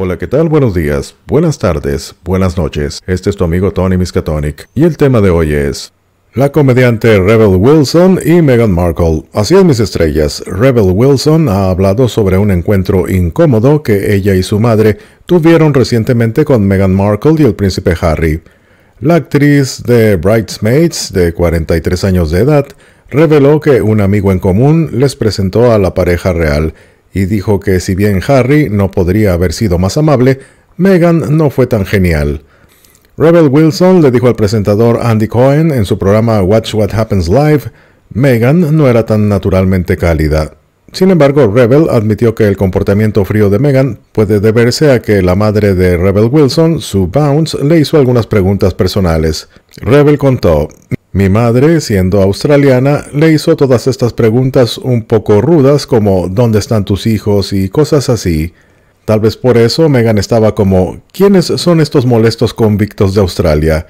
Hola, ¿qué tal? Buenos días, buenas tardes, buenas noches. Este es tu amigo Tony Miskatonic y el tema de hoy es la comediante Rebel Wilson y Meghan Markle. Así es, mis estrellas. Rebel Wilson ha hablado sobre un encuentro incómodo que ella y su madre tuvieron recientemente con Meghan Markle y el príncipe Harry. La actriz de Bridesmaids, de 43 años de edad, reveló que un amigo en común les presentó a la pareja real y dijo que si bien Harry no podría haber sido más amable, Meghan no fue tan genial. Rebel Wilson le dijo al presentador Andy Cohen en su programa Watch What Happens Live, Meghan no era tan naturalmente cálida. Sin embargo, Rebel admitió que el comportamiento frío de Meghan puede deberse a que la madre de Rebel Wilson, Sue Bounce, le hizo algunas preguntas personales. Rebel contó, mi madre, siendo australiana, le hizo todas estas preguntas un poco rudas como ¿dónde están tus hijos? y cosas así. Tal vez por eso Megan estaba como ¿quiénes son estos molestos convictos de Australia?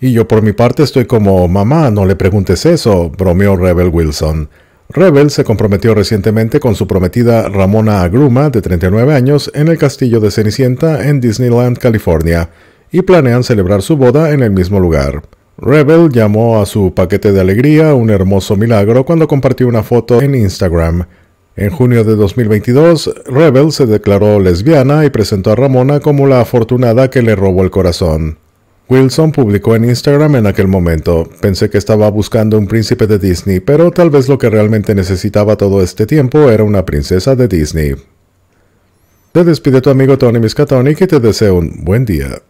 Y yo por mi parte estoy como mamá, no le preguntes eso, bromeó Rebel Wilson. Rebel se comprometió recientemente con su prometida Ramona Agruma, de 39 años, en el castillo de Cenicienta en Disneyland, California, y planean celebrar su boda en el mismo lugar. Rebel llamó a su paquete de alegría un hermoso milagro cuando compartió una foto en Instagram. En junio de 2022, Rebel se declaró lesbiana y presentó a Ramona como la afortunada que le robó el corazón. Wilson publicó en Instagram en aquel momento, pensé que estaba buscando un príncipe de Disney, pero tal vez lo que realmente necesitaba todo este tiempo era una princesa de Disney. Te despide tu amigo Tony Miscatonic y te deseo un buen día.